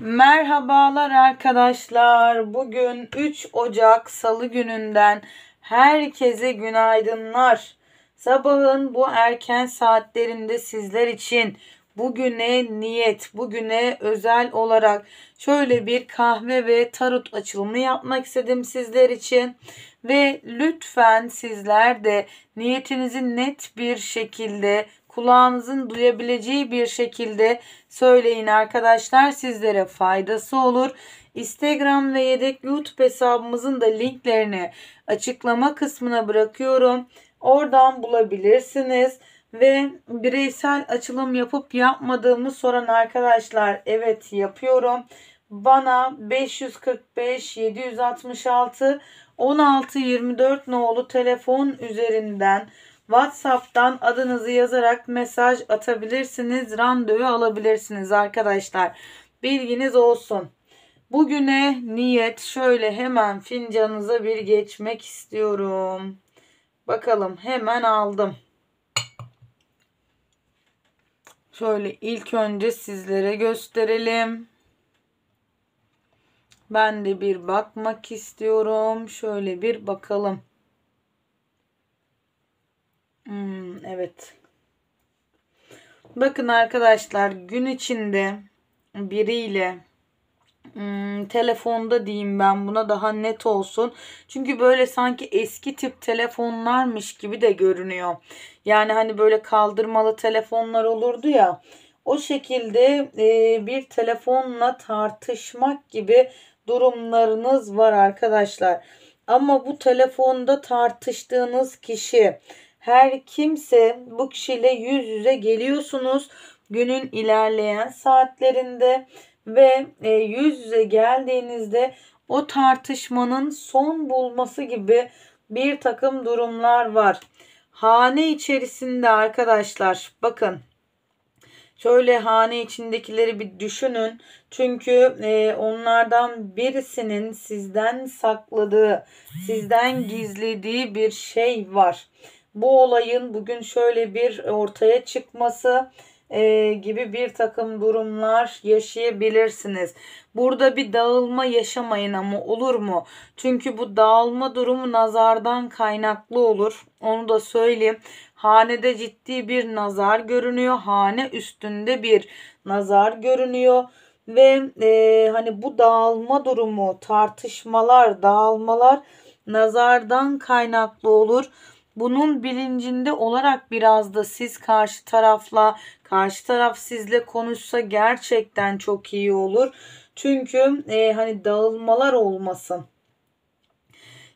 Merhabalar arkadaşlar. Bugün 3 Ocak Salı gününden herkese günaydınlar. Sabahın bu erken saatlerinde sizler için bugüne niyet, bugüne özel olarak şöyle bir kahve ve tarot açılımı yapmak istedim sizler için. Ve lütfen sizler de niyetinizi net bir şekilde kulağınızın duyabileceği bir şekilde söyleyin arkadaşlar sizlere faydası olur. Instagram ve yedek YouTube hesabımızın da linklerini açıklama kısmına bırakıyorum. Oradan bulabilirsiniz ve bireysel açılım yapıp yapmadığımı soran arkadaşlar evet yapıyorum. Bana 545 766 16 24 nolu telefon üzerinden WhatsApp'tan adınızı yazarak mesaj atabilirsiniz. Randevu alabilirsiniz arkadaşlar. Bilginiz olsun. Bugüne niyet şöyle hemen fincanınıza bir geçmek istiyorum. Bakalım hemen aldım. Şöyle ilk önce sizlere gösterelim. Ben de bir bakmak istiyorum. Şöyle bir bakalım. Hmm, evet. Bakın arkadaşlar gün içinde biriyle hmm, telefonda diyeyim ben buna daha net olsun. Çünkü böyle sanki eski tip telefonlarmış gibi de görünüyor. Yani hani böyle kaldırmalı telefonlar olurdu ya. O şekilde e, bir telefonla tartışmak gibi durumlarınız var arkadaşlar. Ama bu telefonda tartıştığınız kişi her kimse bu kişiyle yüz yüze geliyorsunuz günün ilerleyen saatlerinde ve e, yüz yüze geldiğinizde o tartışmanın son bulması gibi bir takım durumlar var. Hane içerisinde arkadaşlar bakın şöyle hane içindekileri bir düşünün. Çünkü e, onlardan birisinin sizden sakladığı, sizden gizlediği bir şey var bu olayın bugün şöyle bir ortaya çıkması e, gibi bir takım durumlar yaşayabilirsiniz. Burada bir dağılma yaşamayın ama olur mu? Çünkü bu dağılma durumu nazardan kaynaklı olur. Onu da söyleyeyim. Hanede ciddi bir nazar görünüyor. Hane üstünde bir nazar görünüyor ve e, hani bu dağılma durumu, tartışmalar, dağılmalar nazardan kaynaklı olur. Bunun bilincinde olarak biraz da siz karşı tarafla, karşı taraf sizle konuşsa gerçekten çok iyi olur. Çünkü e, hani dağılmalar olmasın.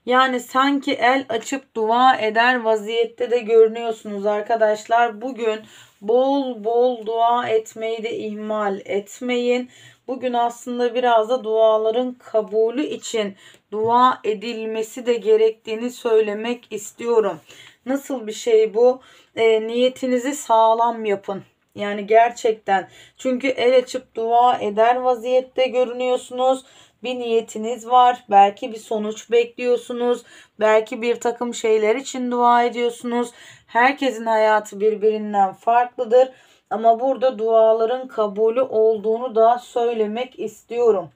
Yani sanki el açıp dua eder vaziyette de görünüyorsunuz arkadaşlar. Bugün bol bol dua etmeyi de ihmal etmeyin. Bugün aslında biraz da duaların kabulü için dua edilmesi de gerektiğini söylemek istiyorum. Nasıl bir şey bu? E, niyetinizi sağlam yapın. Yani gerçekten çünkü el açıp dua eder vaziyette görünüyorsunuz. Bir niyetiniz var. Belki bir sonuç bekliyorsunuz. Belki bir takım şeyler için dua ediyorsunuz. Herkesin hayatı birbirinden farklıdır. Ama burada duaların kabulü olduğunu da söylemek istiyorum.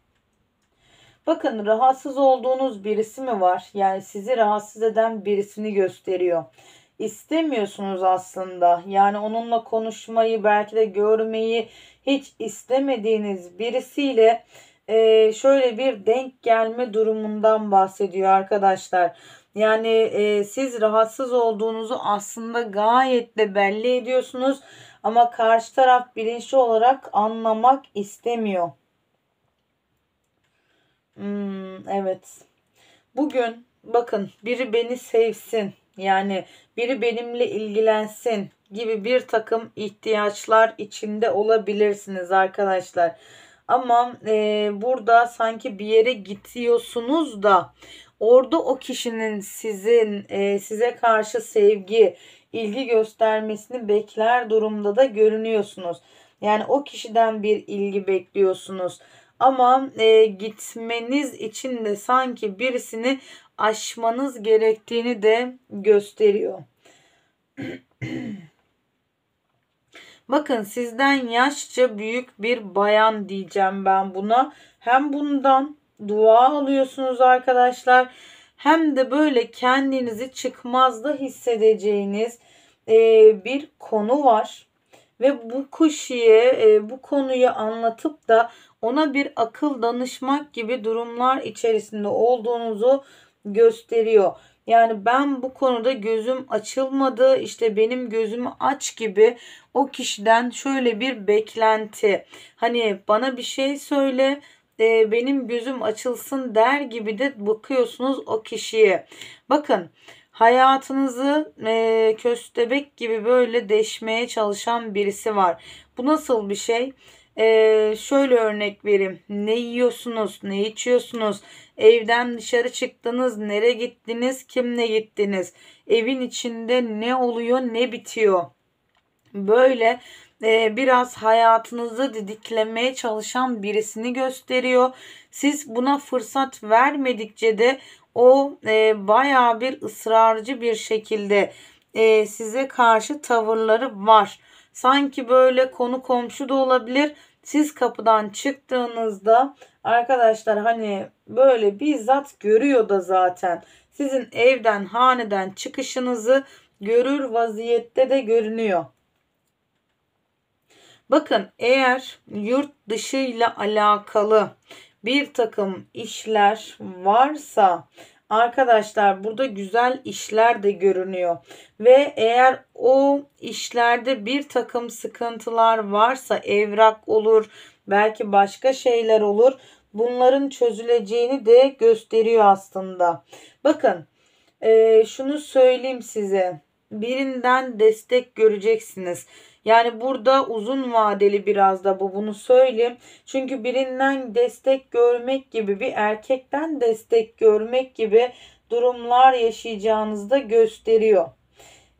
Bakın rahatsız olduğunuz birisi mi var? Yani sizi rahatsız eden birisini gösteriyor. İstemiyorsunuz aslında. Yani onunla konuşmayı belki de görmeyi hiç istemediğiniz birisiyle e, şöyle bir denk gelme durumundan bahsediyor arkadaşlar. Yani e, siz rahatsız olduğunuzu aslında gayet de belli ediyorsunuz ama karşı taraf bilinçli olarak anlamak istemiyor. Hmm, evet. Bugün bakın biri beni sevsin yani biri benimle ilgilensin gibi bir takım ihtiyaçlar içinde olabilirsiniz arkadaşlar. Ama e, burada sanki bir yere gidiyorsunuz da orada o kişinin sizin e, size karşı sevgi ilgi göstermesini bekler durumda da görünüyorsunuz. Yani o kişiden bir ilgi bekliyorsunuz. Ama e, gitmeniz için de sanki birisini aşmanız gerektiğini de gösteriyor. Bakın sizden yaşça büyük bir bayan diyeceğim ben buna. Hem bundan dua alıyorsunuz arkadaşlar hem de böyle kendinizi çıkmazda hissedeceğiniz e, bir konu var. Ve bu kişiye e, bu konuyu anlatıp da ona bir akıl danışmak gibi durumlar içerisinde olduğunuzu gösteriyor. Yani ben bu konuda gözüm açılmadı işte benim gözümü aç gibi o kişiden şöyle bir beklenti. Hani bana bir şey söyle e, benim gözüm açılsın der gibi de bakıyorsunuz o kişiye. Bakın hayatınızı e, köstebek gibi böyle deşmeye çalışan birisi var. Bu nasıl bir şey? Ee, şöyle örnek vereyim. Ne yiyorsunuz? Ne içiyorsunuz? Evden dışarı çıktınız. Nereye gittiniz? Kimle gittiniz? Evin içinde ne oluyor? Ne bitiyor? Böyle ee, biraz hayatınızı didiklemeye çalışan birisini gösteriyor. Siz buna fırsat vermedikçe de o e, bayağı bir ısrarcı bir şekilde e, size karşı tavırları var. Sanki böyle konu komşu da olabilir. Siz kapıdan çıktığınızda arkadaşlar hani böyle bizzat görüyor da zaten sizin evden haneden çıkışınızı görür vaziyette de görünüyor. Bakın eğer yurt dışı ile alakalı bir takım işler varsa arkadaşlar burada güzel işler de görünüyor. Ve eğer o işlerde bir takım sıkıntılar varsa evrak olur belki başka şeyler olur. Bunların çözüleceğini de gösteriyor aslında. Bakın e, şunu söyleyeyim size birinden destek göreceksiniz. Yani burada uzun vadeli biraz da bu bunu söyleyeyim. Çünkü birinden destek görmek gibi bir erkekten destek görmek gibi durumlar yaşayacağınızı da gösteriyor.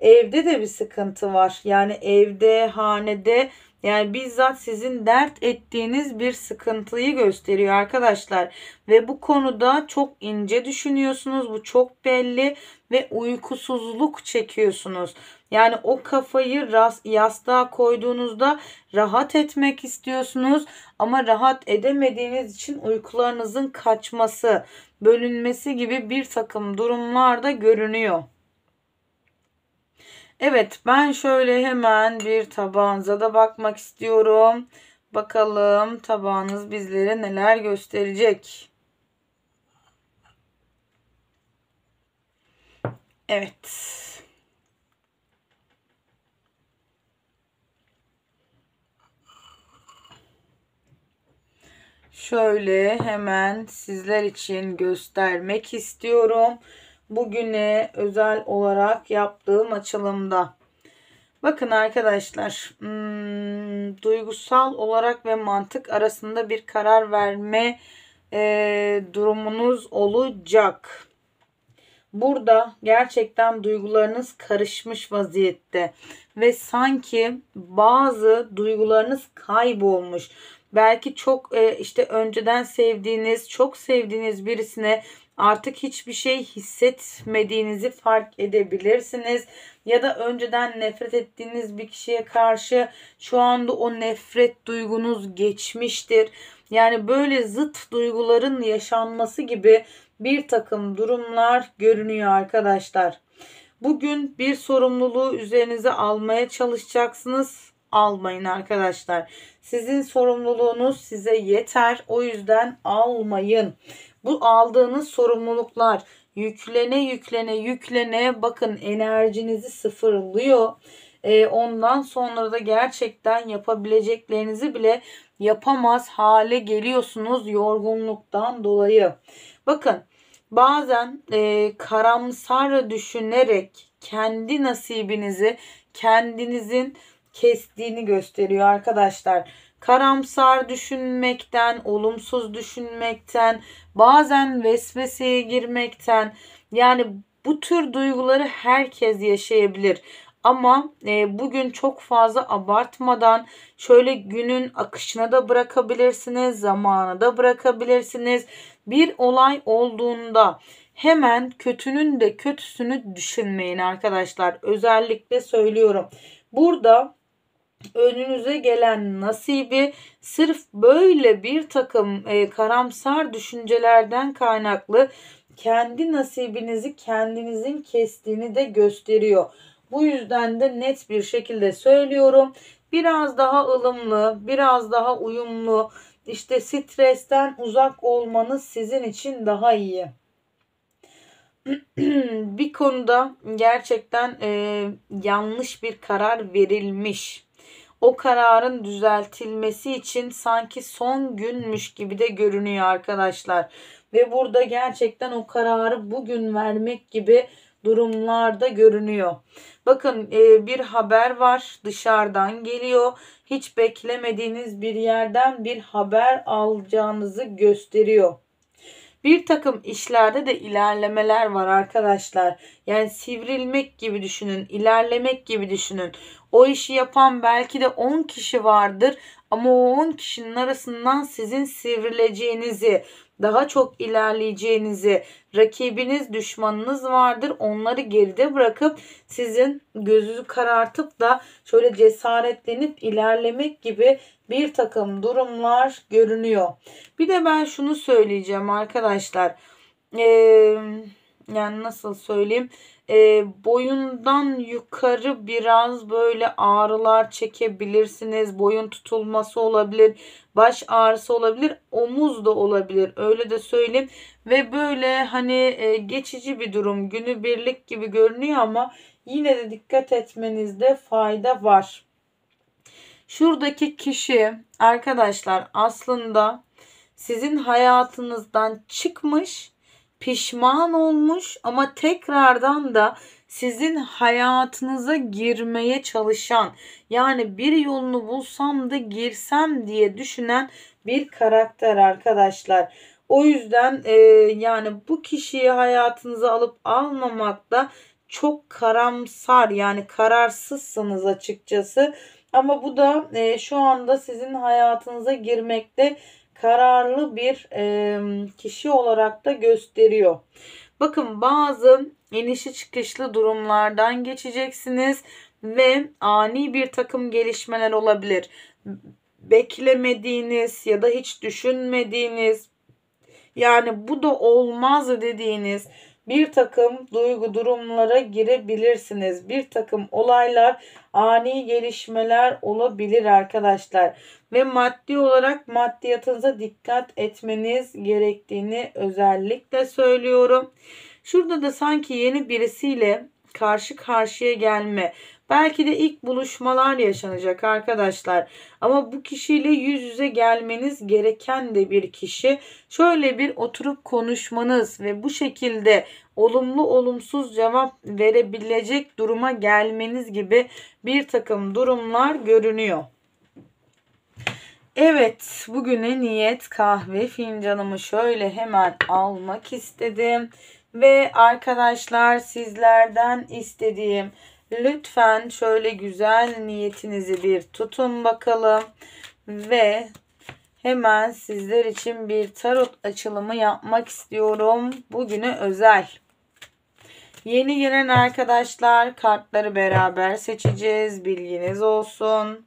Evde de bir sıkıntı var. Yani evde, hanede yani bizzat sizin dert ettiğiniz bir sıkıntıyı gösteriyor arkadaşlar. Ve bu konuda çok ince düşünüyorsunuz. Bu çok belli ve uykusuzluk çekiyorsunuz. Yani o kafayı yastığa koyduğunuzda rahat etmek istiyorsunuz ama rahat edemediğiniz için uykularınızın kaçması, bölünmesi gibi bir takım durumlarda görünüyor. Evet ben şöyle hemen bir tabağınıza da bakmak istiyorum. Bakalım tabağınız bizlere neler gösterecek. Evet. Şöyle hemen sizler için göstermek istiyorum bugüne özel olarak yaptığım açılımda. Bakın arkadaşlar hmm, duygusal olarak ve mantık arasında bir karar verme e, durumunuz olacak. Burada gerçekten duygularınız karışmış vaziyette ve sanki bazı duygularınız kaybolmuş. Belki çok e, işte önceden sevdiğiniz, çok sevdiğiniz birisine artık hiçbir şey hissetmediğinizi fark edebilirsiniz. Ya da önceden nefret ettiğiniz bir kişiye karşı şu anda o nefret duygunuz geçmiştir. Yani böyle zıt duyguların yaşanması gibi bir takım durumlar görünüyor arkadaşlar. Bugün bir sorumluluğu üzerinize almaya çalışacaksınız. Almayın arkadaşlar. Sizin sorumluluğunuz size yeter. O yüzden almayın. Bu aldığınız sorumluluklar yüklene yüklene yüklene bakın enerjinizi sıfırlıyor. E, ondan sonra da gerçekten yapabileceklerinizi bile yapamaz hale geliyorsunuz yorgunluktan dolayı. Bakın bazen e, karamsar düşünerek kendi nasibinizi kendinizin kestiğini gösteriyor arkadaşlar karamsar düşünmekten, olumsuz düşünmekten, bazen vesveseye girmekten yani bu tür duyguları herkes yaşayabilir. Ama e, bugün çok fazla abartmadan şöyle günün akışına da bırakabilirsiniz, zamana da bırakabilirsiniz. Bir olay olduğunda hemen kötünün de kötüsünü düşünmeyin arkadaşlar. Özellikle söylüyorum. Burada önünüze gelen nasibi sırf böyle bir takım e, karamsar düşüncelerden kaynaklı kendi nasibinizi kendinizin kestiğini de gösteriyor. Bu yüzden de net bir şekilde söylüyorum. Biraz daha ılımlı, biraz daha uyumlu, işte stresten uzak olmanız sizin için daha iyi. bir konuda gerçekten e, yanlış bir karar verilmiş o kararın düzeltilmesi için sanki son günmüş gibi de görünüyor arkadaşlar. Ve burada gerçekten o kararı bugün vermek gibi durumlarda görünüyor. Bakın e, bir haber var dışarıdan geliyor. Hiç beklemediğiniz bir yerden bir haber alacağınızı gösteriyor. Bir takım işlerde de ilerlemeler var arkadaşlar. Yani sivrilmek gibi düşünün, ilerlemek gibi düşünün. O işi yapan belki de 10 kişi vardır ama o 10 kişinin arasından sizin sivrileceğinizi, daha çok ilerleyeceğinizi, rakibiniz, düşmanınız vardır. Onları geride bırakıp sizin gözünüzü karartıp da şöyle cesaretlenip ilerlemek gibi bir takım durumlar görünüyor. Bir de ben şunu söyleyeceğim arkadaşlar. Ee, yani nasıl söyleyeyim? e, boyundan yukarı biraz böyle ağrılar çekebilirsiniz. Boyun tutulması olabilir, baş ağrısı olabilir, omuz da olabilir. Öyle de söyleyeyim. Ve böyle hani e, geçici bir durum, günübirlik gibi görünüyor ama yine de dikkat etmenizde fayda var. Şuradaki kişi arkadaşlar aslında sizin hayatınızdan çıkmış pişman olmuş ama tekrardan da sizin hayatınıza girmeye çalışan yani bir yolunu bulsam da girsem diye düşünen bir karakter arkadaşlar. O yüzden e, yani bu kişiyi hayatınıza alıp almamak da çok karamsar yani kararsızsınız açıkçası. Ama bu da e, şu anda sizin hayatınıza girmekte kararlı bir e, kişi olarak da gösteriyor. Bakın bazı inişi çıkışlı durumlardan geçeceksiniz ve ani bir takım gelişmeler olabilir. Beklemediğiniz ya da hiç düşünmediğiniz yani bu da olmaz dediğiniz bir takım duygu durumlara girebilirsiniz. Bir takım olaylar, ani gelişmeler olabilir arkadaşlar. Ve maddi olarak maddiyatınıza dikkat etmeniz gerektiğini özellikle söylüyorum. Şurada da sanki yeni birisiyle karşı karşıya gelme Belki de ilk buluşmalar yaşanacak arkadaşlar. Ama bu kişiyle yüz yüze gelmeniz gereken de bir kişi. Şöyle bir oturup konuşmanız ve bu şekilde olumlu olumsuz cevap verebilecek duruma gelmeniz gibi bir takım durumlar görünüyor. Evet bugüne niyet kahve fincanımı şöyle hemen almak istedim. Ve arkadaşlar sizlerden istediğim Lütfen şöyle güzel niyetinizi bir tutun bakalım. Ve hemen sizler için bir tarot açılımı yapmak istiyorum. Bugüne özel. Yeni gelen arkadaşlar kartları beraber seçeceğiz. Bilginiz olsun.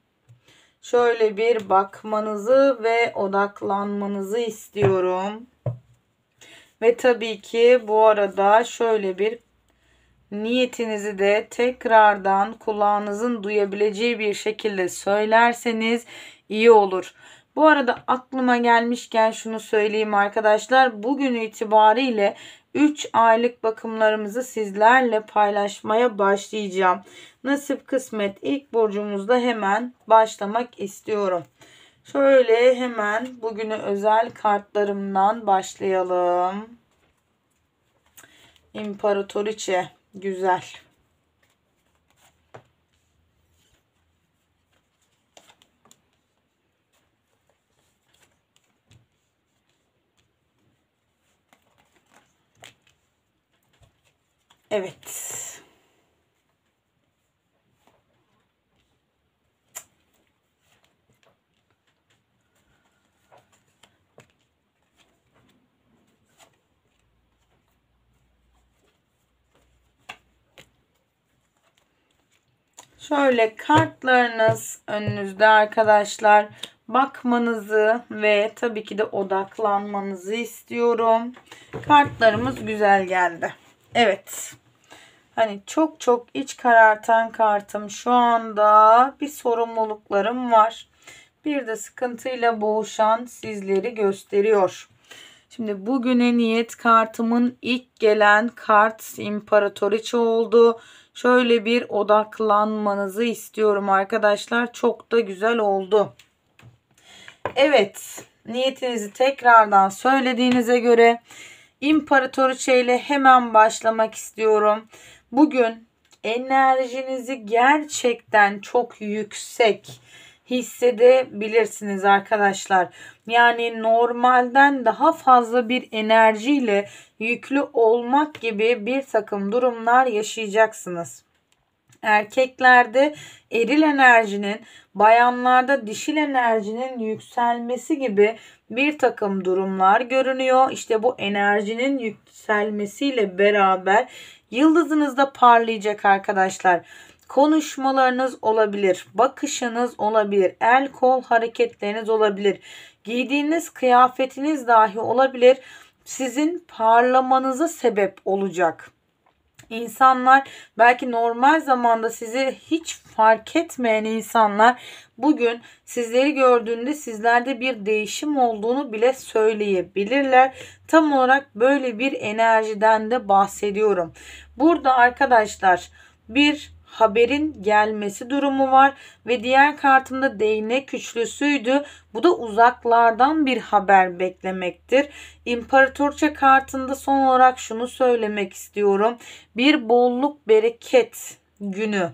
Şöyle bir bakmanızı ve odaklanmanızı istiyorum. Ve tabii ki bu arada şöyle bir niyetinizi de tekrardan kulağınızın duyabileceği bir şekilde söylerseniz iyi olur. Bu arada aklıma gelmişken şunu söyleyeyim arkadaşlar. Bugün itibariyle 3 aylık bakımlarımızı sizlerle paylaşmaya başlayacağım. Nasip kısmet ilk burcumuzda hemen başlamak istiyorum. Şöyle hemen bugünü özel kartlarımdan başlayalım. İmparatoriçe Güzel. Evet. şöyle kartlarınız önünüzde arkadaşlar. Bakmanızı ve tabii ki de odaklanmanızı istiyorum. Kartlarımız güzel geldi. Evet. Hani çok çok iç karartan kartım şu anda bir sorumluluklarım var. Bir de sıkıntıyla boğuşan sizleri gösteriyor. Şimdi bugüne niyet kartımın ilk gelen kart imparatoriçe oldu. Şöyle bir odaklanmanızı istiyorum arkadaşlar. Çok da güzel oldu. Evet niyetinizi tekrardan söylediğinize göre imparatoriçe ile hemen başlamak istiyorum. Bugün enerjinizi gerçekten çok yüksek hissedebilirsiniz arkadaşlar. Yani normalden daha fazla bir enerjiyle yüklü olmak gibi bir takım durumlar yaşayacaksınız. Erkeklerde eril enerjinin, bayanlarda dişil enerjinin yükselmesi gibi bir takım durumlar görünüyor. İşte bu enerjinin yükselmesiyle beraber yıldızınız da parlayacak arkadaşlar konuşmalarınız olabilir, bakışınız olabilir, el kol hareketleriniz olabilir, giydiğiniz kıyafetiniz dahi olabilir. Sizin parlamanıza sebep olacak. İnsanlar belki normal zamanda sizi hiç fark etmeyen insanlar bugün sizleri gördüğünde sizlerde bir değişim olduğunu bile söyleyebilirler. Tam olarak böyle bir enerjiden de bahsediyorum. Burada arkadaşlar bir haberin gelmesi durumu var ve diğer kartında değnek üçlüsüydü. Bu da uzaklardan bir haber beklemektir. İmparatorça kartında son olarak şunu söylemek istiyorum. Bir bolluk bereket günü.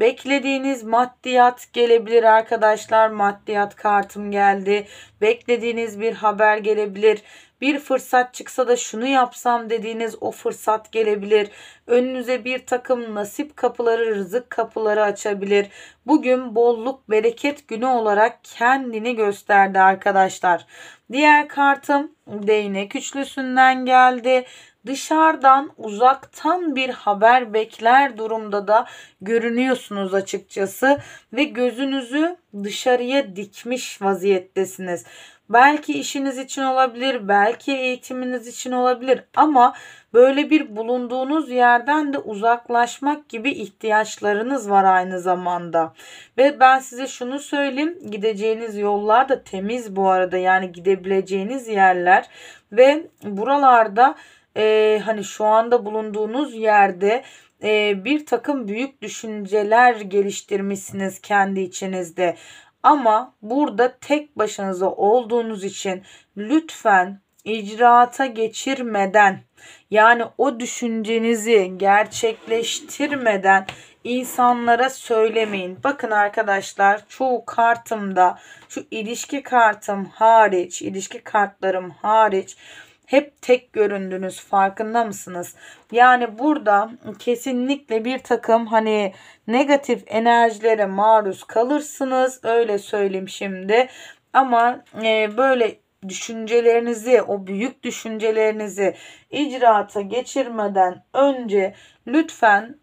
Beklediğiniz maddiyat gelebilir arkadaşlar. Maddiyat kartım geldi. Beklediğiniz bir haber gelebilir bir fırsat çıksa da şunu yapsam dediğiniz o fırsat gelebilir. Önünüze bir takım nasip kapıları, rızık kapıları açabilir. Bugün bolluk, bereket günü olarak kendini gösterdi arkadaşlar. Diğer kartım değnek üçlüsünden geldi dışarıdan uzaktan bir haber bekler durumda da görünüyorsunuz açıkçası ve gözünüzü dışarıya dikmiş vaziyettesiniz. Belki işiniz için olabilir, belki eğitiminiz için olabilir ama böyle bir bulunduğunuz yerden de uzaklaşmak gibi ihtiyaçlarınız var aynı zamanda. Ve ben size şunu söyleyeyim, gideceğiniz yollar da temiz bu arada. Yani gidebileceğiniz yerler ve buralarda e, hani şu anda bulunduğunuz yerde e, bir takım büyük düşünceler geliştirmişsiniz kendi içinizde. Ama burada tek başınıza olduğunuz için lütfen icraata geçirmeden yani o düşüncenizi gerçekleştirmeden insanlara söylemeyin. Bakın arkadaşlar çoğu kartımda şu ilişki kartım hariç, ilişki kartlarım hariç hep tek göründünüz farkında mısınız? Yani burada kesinlikle bir takım hani negatif enerjilere maruz kalırsınız öyle söyleyeyim şimdi. Ama e, böyle düşüncelerinizi, o büyük düşüncelerinizi icraata geçirmeden önce lütfen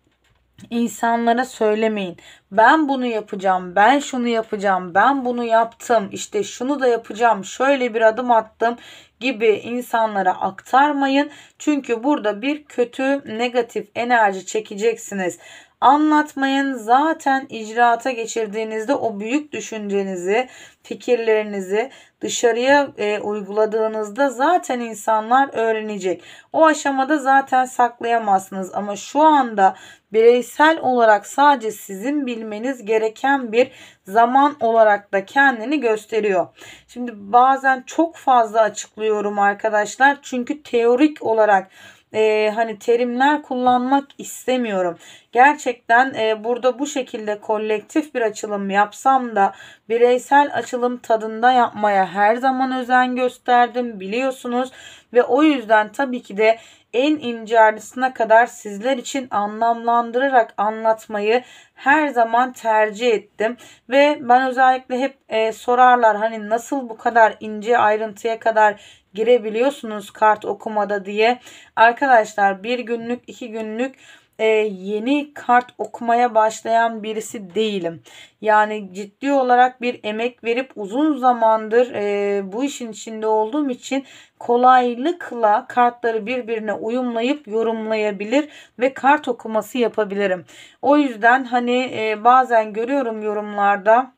insanlara söylemeyin. Ben bunu yapacağım, ben şunu yapacağım, ben bunu yaptım, işte şunu da yapacağım, şöyle bir adım attım gibi insanlara aktarmayın. Çünkü burada bir kötü negatif enerji çekeceksiniz. Anlatmayın zaten icraata geçirdiğinizde o büyük düşüncenizi, fikirlerinizi dışarıya e, uyguladığınızda zaten insanlar öğrenecek. O aşamada zaten saklayamazsınız ama şu anda bireysel olarak sadece sizin bilmeniz gereken bir zaman olarak da kendini gösteriyor. Şimdi bazen çok fazla açıklıyorum arkadaşlar çünkü teorik olarak e, hani terimler kullanmak istemiyorum. Gerçekten e, burada bu şekilde kolektif bir açılım yapsam da bireysel açılım tadında yapmaya her zaman özen gösterdim biliyorsunuz ve o yüzden tabii ki de en ince ayrıntısına kadar sizler için anlamlandırarak anlatmayı her zaman tercih ettim ve ben özellikle hep e, sorarlar hani nasıl bu kadar ince ayrıntıya kadar girebiliyorsunuz kart okumada diye. Arkadaşlar bir günlük iki günlük e, yeni kart okumaya başlayan birisi değilim. Yani ciddi olarak bir emek verip uzun zamandır e, bu işin içinde olduğum için kolaylıkla kartları birbirine uyumlayıp yorumlayabilir ve kart okuması yapabilirim. O yüzden hani e, bazen görüyorum yorumlarda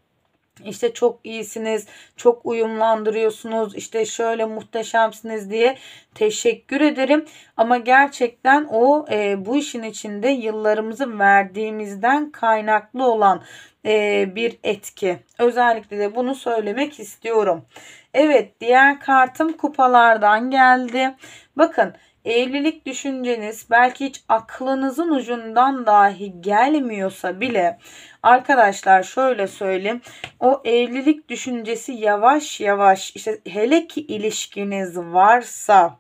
işte çok iyisiniz, çok uyumlandırıyorsunuz, işte şöyle muhteşemsiniz diye teşekkür ederim. Ama gerçekten o e, bu işin içinde yıllarımızı verdiğimizden kaynaklı olan e, bir etki. Özellikle de bunu söylemek istiyorum. Evet diğer kartım kupalardan geldi. Bakın evlilik düşünceniz belki hiç aklınızın ucundan dahi gelmiyorsa bile arkadaşlar şöyle söyleyeyim o evlilik düşüncesi yavaş yavaş işte hele ki ilişkiniz varsa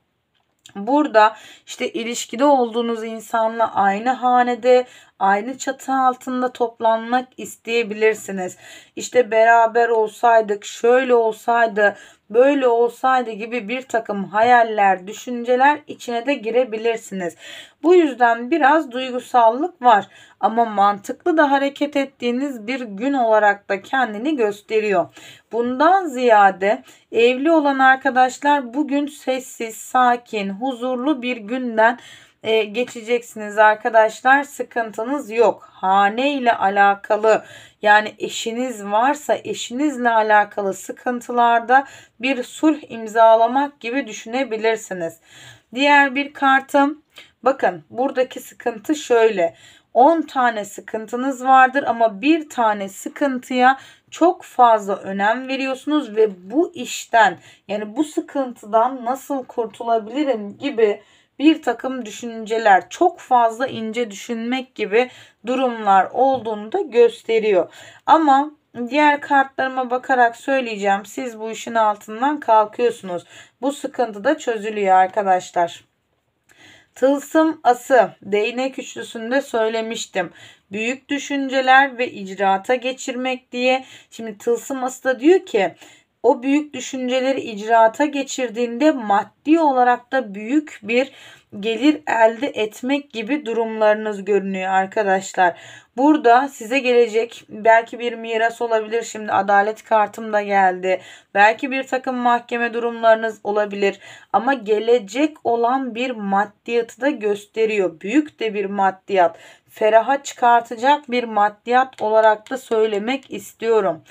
Burada işte ilişkide olduğunuz insanla aynı hanede, aynı çatı altında toplanmak isteyebilirsiniz. İşte beraber olsaydık, şöyle olsaydı, böyle olsaydı gibi bir takım hayaller, düşünceler içine de girebilirsiniz. Bu yüzden biraz duygusallık var ama mantıklı da hareket ettiğiniz bir gün olarak da kendini gösteriyor. Bundan ziyade evli olan arkadaşlar bugün sessiz, sakin, huzurlu bir günden e, geçeceksiniz arkadaşlar. Sıkıntınız yok. Hane ile alakalı yani eşiniz varsa eşinizle alakalı sıkıntılarda bir sulh imzalamak gibi düşünebilirsiniz. Diğer bir kartım bakın buradaki sıkıntı şöyle. 10 tane sıkıntınız vardır ama bir tane sıkıntıya çok fazla önem veriyorsunuz ve bu işten yani bu sıkıntıdan nasıl kurtulabilirim gibi bir takım düşünceler çok fazla ince düşünmek gibi durumlar olduğunu da gösteriyor. Ama diğer kartlarıma bakarak söyleyeceğim siz bu işin altından kalkıyorsunuz. Bu sıkıntı da çözülüyor arkadaşlar. Tılsım ası değnek üçlüsünde söylemiştim. Büyük düşünceler ve icraata geçirmek diye. Şimdi tılsım ası da diyor ki o büyük düşünceleri icraata geçirdiğinde maddi olarak da büyük bir gelir elde etmek gibi durumlarınız görünüyor arkadaşlar. Burada size gelecek belki bir miras olabilir. Şimdi adalet kartım da geldi. Belki bir takım mahkeme durumlarınız olabilir. Ama gelecek olan bir maddiyatı da gösteriyor. Büyük de bir maddiyat feraha çıkartacak bir maddiyat olarak da söylemek istiyorum.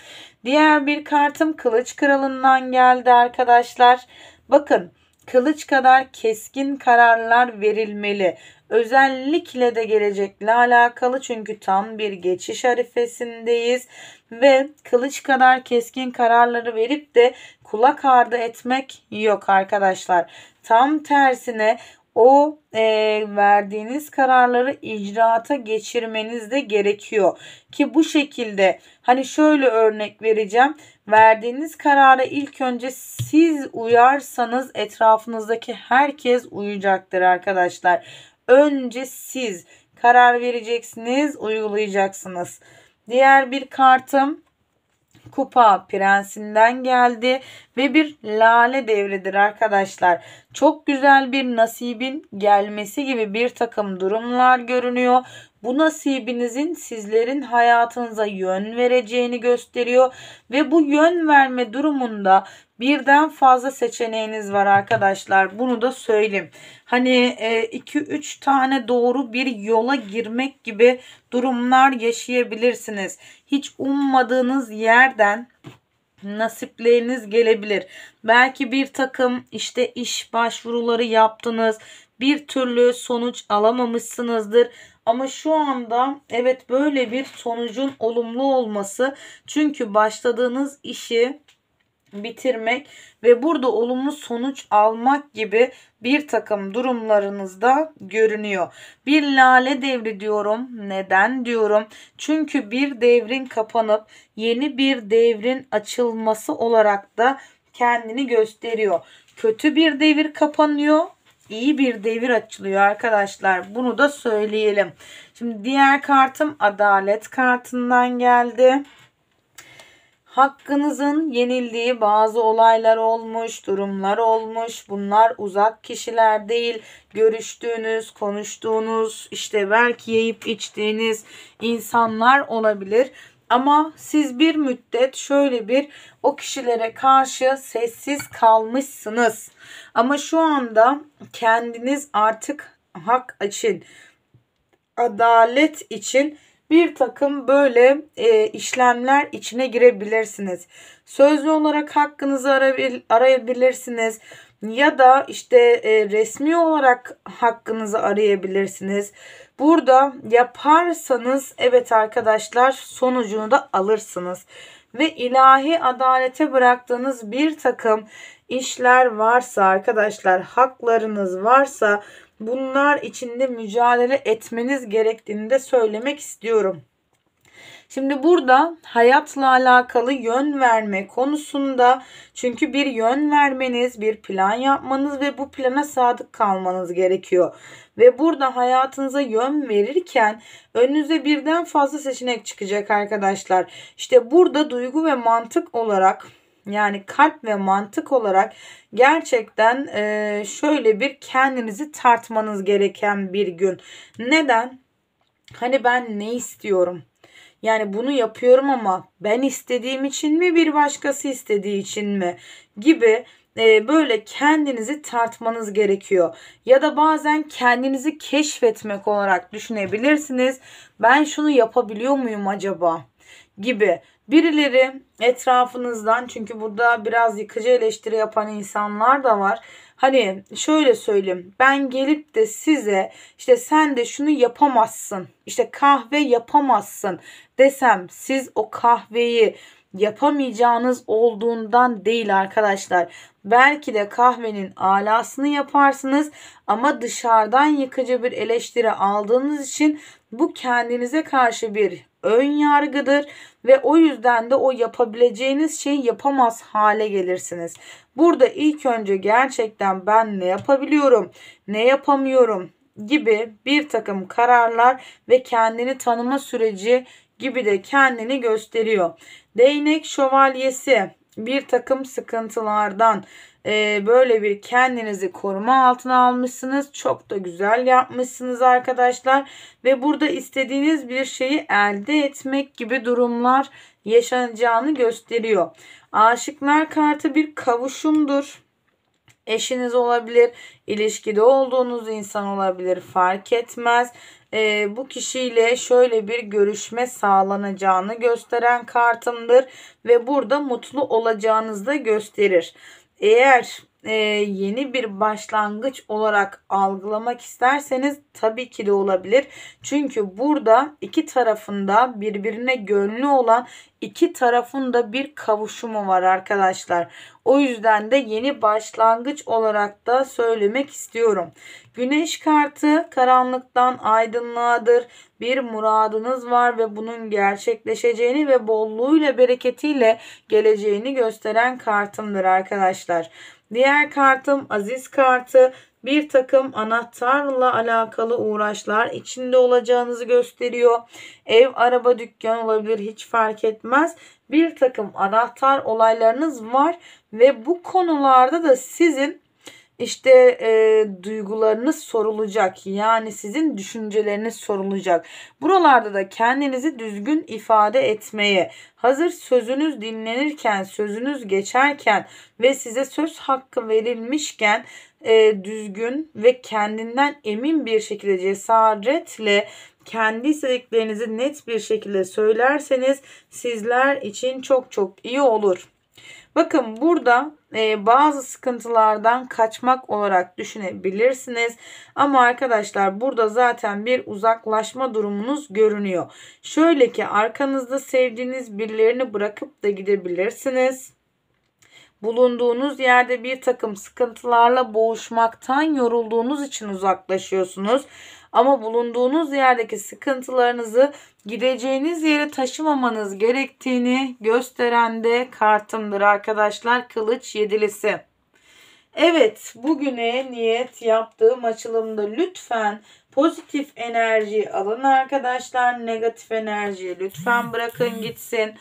Diğer bir kartım Kılıç Kralı'ndan geldi arkadaşlar. Bakın kılıç kadar keskin kararlar verilmeli. Özellikle de gelecekle alakalı çünkü tam bir geçiş arifesindeyiz ve kılıç kadar keskin kararları verip de kulak ardı etmek yok arkadaşlar. Tam tersine o e, verdiğiniz kararları icraata geçirmeniz de gerekiyor. Ki bu şekilde hani şöyle örnek vereceğim. Verdiğiniz karara ilk önce siz uyarsanız etrafınızdaki herkes uyacaktır arkadaşlar. Önce siz karar vereceksiniz, uygulayacaksınız. Diğer bir kartım kupa prensinden geldi ve bir lale devridir arkadaşlar. Çok güzel bir nasibin gelmesi gibi bir takım durumlar görünüyor. Bu nasibinizin sizlerin hayatınıza yön vereceğini gösteriyor ve bu yön verme durumunda birden fazla seçeneğiniz var arkadaşlar. Bunu da söyleyeyim. Hani 2-3 e, tane doğru bir yola girmek gibi durumlar yaşayabilirsiniz. Hiç ummadığınız yerden nasipleriniz gelebilir. Belki bir takım işte iş başvuruları yaptınız. Bir türlü sonuç alamamışsınızdır ama şu anda evet böyle bir sonucun olumlu olması çünkü başladığınız işi bitirmek ve burada olumlu sonuç almak gibi bir takım durumlarınızda görünüyor. Bir lale devri diyorum. Neden diyorum? Çünkü bir devrin kapanıp yeni bir devrin açılması olarak da kendini gösteriyor. Kötü bir devir kapanıyor iyi bir devir açılıyor arkadaşlar. Bunu da söyleyelim. Şimdi diğer kartım adalet kartından geldi. Hakkınızın yenildiği bazı olaylar olmuş, durumlar olmuş. Bunlar uzak kişiler değil. Görüştüğünüz, konuştuğunuz, işte belki yiyip içtiğiniz insanlar olabilir. Ama siz bir müddet şöyle bir o kişilere karşı sessiz kalmışsınız. Ama şu anda kendiniz artık hak için, adalet için bir takım böyle e, işlemler içine girebilirsiniz. Sözlü olarak hakkınızı arayabilirsiniz ya da işte e, resmi olarak hakkınızı arayabilirsiniz. Burada yaparsanız evet arkadaşlar sonucunu da alırsınız. Ve ilahi adalete bıraktığınız bir takım işler varsa arkadaşlar haklarınız varsa bunlar içinde mücadele etmeniz gerektiğini de söylemek istiyorum. Şimdi burada hayatla alakalı yön verme konusunda çünkü bir yön vermeniz, bir plan yapmanız ve bu plana sadık kalmanız gerekiyor. Ve burada hayatınıza yön verirken önünüze birden fazla seçenek çıkacak arkadaşlar. İşte burada duygu ve mantık olarak yani kalp ve mantık olarak gerçekten e, şöyle bir kendinizi tartmanız gereken bir gün. Neden? Hani ben ne istiyorum? Yani bunu yapıyorum ama ben istediğim için mi bir başkası istediği için mi gibi e, böyle kendinizi tartmanız gerekiyor. Ya da bazen kendinizi keşfetmek olarak düşünebilirsiniz. Ben şunu yapabiliyor muyum acaba? gibi birileri etrafınızdan çünkü burada biraz yıkıcı eleştiri yapan insanlar da var Hani şöyle söyleyeyim. Ben gelip de size işte sen de şunu yapamazsın. işte kahve yapamazsın desem siz o kahveyi yapamayacağınız olduğundan değil arkadaşlar. Belki de kahvenin alasını yaparsınız ama dışarıdan yıkıcı bir eleştiri aldığınız için bu kendinize karşı bir ön yargıdır ve o yüzden de o yapabileceğiniz şeyi yapamaz hale gelirsiniz. Burada ilk önce gerçekten ben ne yapabiliyorum, ne yapamıyorum gibi bir takım kararlar ve kendini tanıma süreci gibi de kendini gösteriyor. Değnek şövalyesi bir takım sıkıntılardan e, böyle bir kendinizi koruma altına almışsınız. Çok da güzel yapmışsınız arkadaşlar. Ve burada istediğiniz bir şeyi elde etmek gibi durumlar yaşanacağını gösteriyor. Aşıklar kartı bir kavuşumdur. Eşiniz olabilir, ilişkide olduğunuz insan olabilir fark etmez. E, bu kişiyle şöyle bir görüşme sağlanacağını gösteren kartımdır ve burada mutlu olacağınızı da gösterir. Eğer e, yeni bir başlangıç olarak algılamak isterseniz tabii ki de olabilir. Çünkü burada iki tarafında birbirine gönlü olan iki tarafında bir kavuşumu var arkadaşlar. O yüzden de yeni başlangıç olarak da söylemek istiyorum. Güneş kartı karanlıktan aydınlığadır. Bir muradınız var ve bunun gerçekleşeceğini ve bolluğuyla bereketiyle geleceğini gösteren kartımdır arkadaşlar. Diğer kartım Aziz kartı. Bir takım anahtarla alakalı uğraşlar içinde olacağınızı gösteriyor. Ev, araba, dükkan olabilir hiç fark etmez. Bir takım anahtar olaylarınız var ve bu konularda da sizin işte e, duygularınız sorulacak. Yani sizin düşünceleriniz sorulacak. Buralarda da kendinizi düzgün ifade etmeye, hazır sözünüz dinlenirken, sözünüz geçerken ve size söz hakkı verilmişken e, düzgün ve kendinden emin bir şekilde cesaretle kendi istediklerinizi net bir şekilde söylerseniz sizler için çok çok iyi olur. Bakın burada e, bazı sıkıntılardan kaçmak olarak düşünebilirsiniz. Ama arkadaşlar burada zaten bir uzaklaşma durumunuz görünüyor. Şöyle ki arkanızda sevdiğiniz birilerini bırakıp da gidebilirsiniz bulunduğunuz yerde bir takım sıkıntılarla boğuşmaktan yorulduğunuz için uzaklaşıyorsunuz. Ama bulunduğunuz yerdeki sıkıntılarınızı gideceğiniz yere taşımamanız gerektiğini gösteren de kartımdır arkadaşlar. Kılıç yedilisi. Evet bugüne niyet yaptığım açılımda lütfen pozitif enerji alın arkadaşlar. Negatif enerjiyi lütfen bırakın gitsin.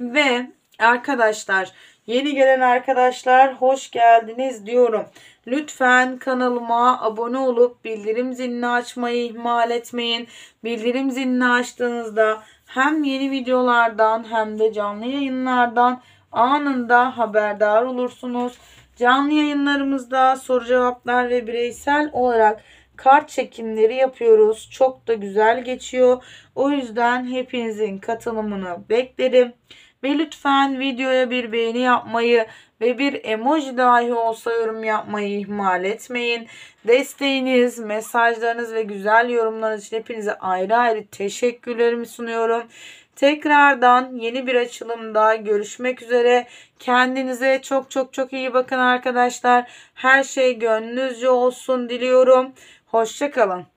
Ve arkadaşlar Yeni gelen arkadaşlar hoş geldiniz diyorum. Lütfen kanalıma abone olup bildirim zilini açmayı ihmal etmeyin. Bildirim zilini açtığınızda hem yeni videolardan hem de canlı yayınlardan anında haberdar olursunuz. Canlı yayınlarımızda soru cevaplar ve bireysel olarak kart çekimleri yapıyoruz. Çok da güzel geçiyor. O yüzden hepinizin katılımını beklerim. Ve lütfen videoya bir beğeni yapmayı ve bir emoji dahi olsa yorum yapmayı ihmal etmeyin. Desteğiniz, mesajlarınız ve güzel yorumlarınız için hepinize ayrı ayrı teşekkürlerimi sunuyorum. Tekrardan yeni bir açılımda görüşmek üzere. Kendinize çok çok çok iyi bakın arkadaşlar. Her şey gönlünüzce olsun diliyorum. Hoşçakalın.